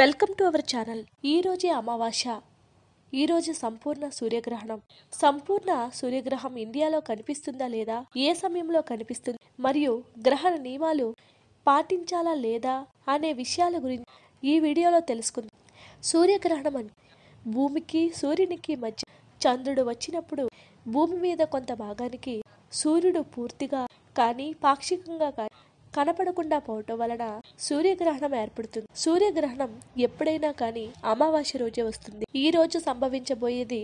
welcome to our channel ఈరోజే అమావాస్య ఈరోజు సంపూర్ణ సూర్యగ్రహణం సంపూర్ణ సూర్యగ్రహం ఇండియాలో కనిపిస్తుందా లేదా ఏ సమయంలో కనిపిస్తుంది మరియు గ్రహణ నియమాలు పాటించాలా లేదా అనే విషయాల గురించి ఈ వీడియోలో తెలుసుకుంది సూర్యగ్రహణం అని భూమికి సూర్యునికి మధ్య చంద్రుడు వచ్చినప్పుడు భూమి మీద కొంత భాగానికి సూర్యుడు పూర్తిగా కానీ పాక్షికంగా కానీ కనపడకుండా పోవటం వలన సూర్యగ్రహణం ఏర్పడుతుంది సూర్యగ్రహణం ఎప్పుడైనా కానీ అమావాస్య రోజే వస్తుంది ఈ రోజు సంభవించబోయేది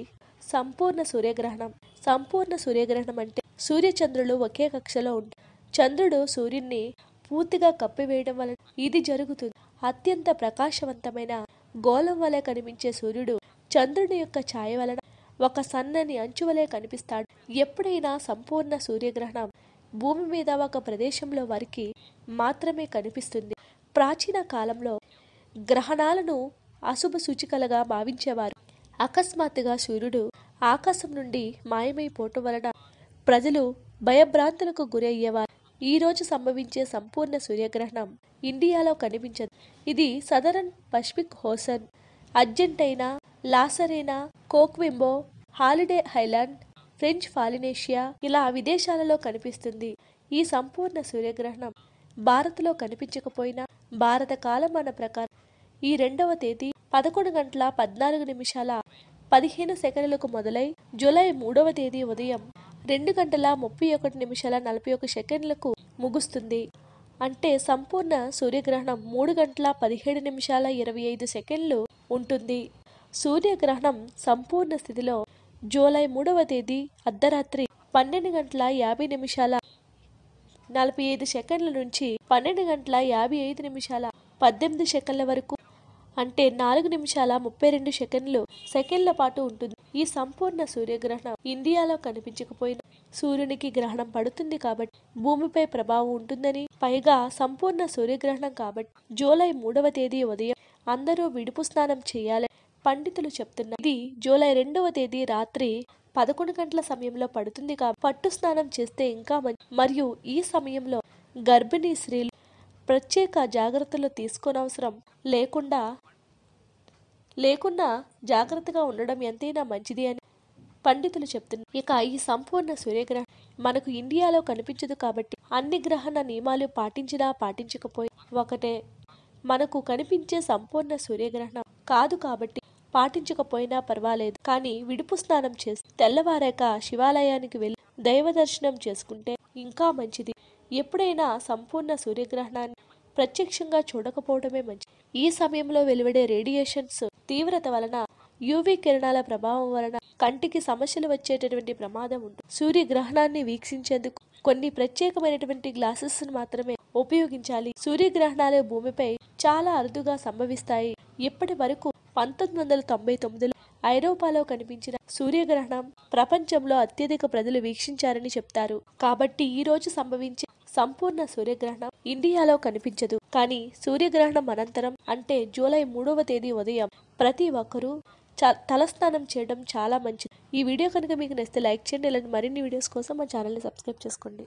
సంపూర్ణ సూర్యగ్రహణం సంపూర్ణ సూర్యగ్రహణం అంటే సూర్యచంద్రులు ఒకే కక్షలో ఉంటారు చంద్రుడు సూర్యుడిని పూర్తిగా కప్పివేయడం వలన ఇది జరుగుతుంది అత్యంత ప్రకాశవంతమైన గోళం వలె కనిపించే సూర్యుడు చంద్రుని యొక్క ఛాయ వలన ఒక సన్నని అంచు వలె కనిపిస్తాడు ఎప్పుడైనా సంపూర్ణ సూర్యగ్రహణం భూమి మీద ఒక ప్రదేశంలో వారికి మాత్రమే కనిపిస్తుంది ప్రాచీన కాలంలో గ్రహణాలను అశుభ సూచికలుగా భావించేవారు అకస్మాత్తుగా సూర్యుడు ఆకాశం నుండి మాయమైపోవటం వలన ప్రజలు భయభ్రాంతులకు గురి అయ్యేవారు ఈ రోజు సంభవించే సంపూర్ణ సూర్యగ్రహణం ఇండియాలో కనిపించదు ఇది Southern Pacific Ocean Argentina La Serena Coquimbo holiday highland French Polynesia ఇలా విదేశాలలో కనిపిస్తుంది ఈ సంపూర్ణ సూర్యగ్రహణం భారత్లో కనిపించకపోయినా భారత కాలమాన ప్రకారం ఈ రెండవ తేదీ పదకొండు గంటల పద్నాలుగు నిమిషాల పదిహేను సెకండ్లకు మొదలై జూలై మూడవ తేదీ ఉదయం రెండు గంటల ముప్పై ఒకటి నిమిషాల నలభై ఒక సెకండ్లకు ముగుస్తుంది అంటే సంపూర్ణ సూర్యగ్రహణం మూడు గంటల పదిహేడు నిమిషాల ఇరవై ఐదు సెకండ్లు ఉంటుంది సూర్యగ్రహణం సంపూర్ణ స్థితిలో జూలై మూడవ తేదీ అర్ధరాత్రి పన్నెండు గంటల యాభై నిమిషాల నలభై ఐదు సెకండ్ల నుంచి పన్నెండు గంటల యాభై ఐదు నిమిషాల పద్దెనిమిది సెకండ్ల వరకు అంటే నాలుగు నిమిషాల ముప్పై రెండు సెకండ్లు సెకండ్ల పాటు ఉంటుంది ఈ సంపూర్ణ సూర్యగ్రహణం ఇండియాలో కనిపించకపోయినా సూర్యునికి గ్రహణం పడుతుంది కాబట్టి భూమిపై ప్రభావం ఉంటుందని పైగా సంపూర్ణ సూర్యగ్రహణం కాబట్టి జూలై మూడవ తేదీ ఉదయం అందరూ విడుపు స్నానం చేయాలని పండితులు చెప్తున్నారు ఇది జూలై రెండవ తేదీ రాత్రి పదకొండు గంటల సమయంలో పడుతుంది కాబట్టి పట్టు స్నానం చేస్తే ఇంకా మరియు ఈ సమయంలో గర్భిణీ స్త్రీలు ప్రత్యేక జాగ్రత్తలు తీసుకోనవసరం లేకుండా లేకున్నా జాగ్రత్తగా ఉండడం ఎంతైనా మంచిది అని పండితులు చెప్తున్నారు ఇక ఈ సంపూర్ణ సూర్యగ్రహణం మనకు ఇండియాలో కనిపించదు కాబట్టి అన్ని గ్రహణ నియమాలు పాటించినా పాటించకపోయి ఒకటే మనకు కనిపించే సంపూర్ణ సూర్యగ్రహణం కాదు కాబట్టి పాటించకపోయినా పర్వాలేదు కానీ విడుపు స్నానం చేసి తెల్లవారాక శివాలయానికి వెళ్ళి దైవ దర్శనం చేసుకుంటే ఇంకా మంచిది ఎప్పుడైనా సంపూర్ణ సూర్యగ్రహణాన్ని ప్రత్యక్షంగా చూడకపోవడమే మంచిది ఈ సమయంలో వెలువడే రేడియేషన్స్ తీవ్రత వలన యువి కిరణాల ప్రభావం వలన కంటికి సమస్యలు వచ్చేటటువంటి ప్రమాదం ఉంటుంది సూర్యగ్రహణాన్ని వీక్షించేందుకు కొన్ని ప్రత్యేకమైనటువంటి గ్లాసెస్ మాత్రమే ఉపయోగించాలి సూర్యగ్రహణాలు భూమిపై చాలా అరుదుగా సంభవిస్తాయి ఇప్పటి వరకు పంతొమ్మిది వందల తొంభై తొమ్మిదిలో ఐరోపాలో కనిపించిన సూర్యగ్రహణం ప్రపంచంలో అత్యధిక ప్రజలు వీక్షించారని చెప్తారు కాబట్టి ఈ రోజు సంభవించే సంపూర్ణ సూర్యగ్రహణం ఇండియాలో కనిపించదు కానీ సూర్యగ్రహణం అనంతరం అంటే జూలై మూడవ తేదీ ఉదయం ప్రతి ఒక్కరూ తలస్నానం చేయడం చాలా మంచిది ఈ వీడియో కనుక మీకు నచ్చితే లైక్ చేయండి ఇలాంటి మరిన్ని వీడియోస్ కోసం మా ఛానల్ని సబ్స్క్రైబ్ చేసుకోండి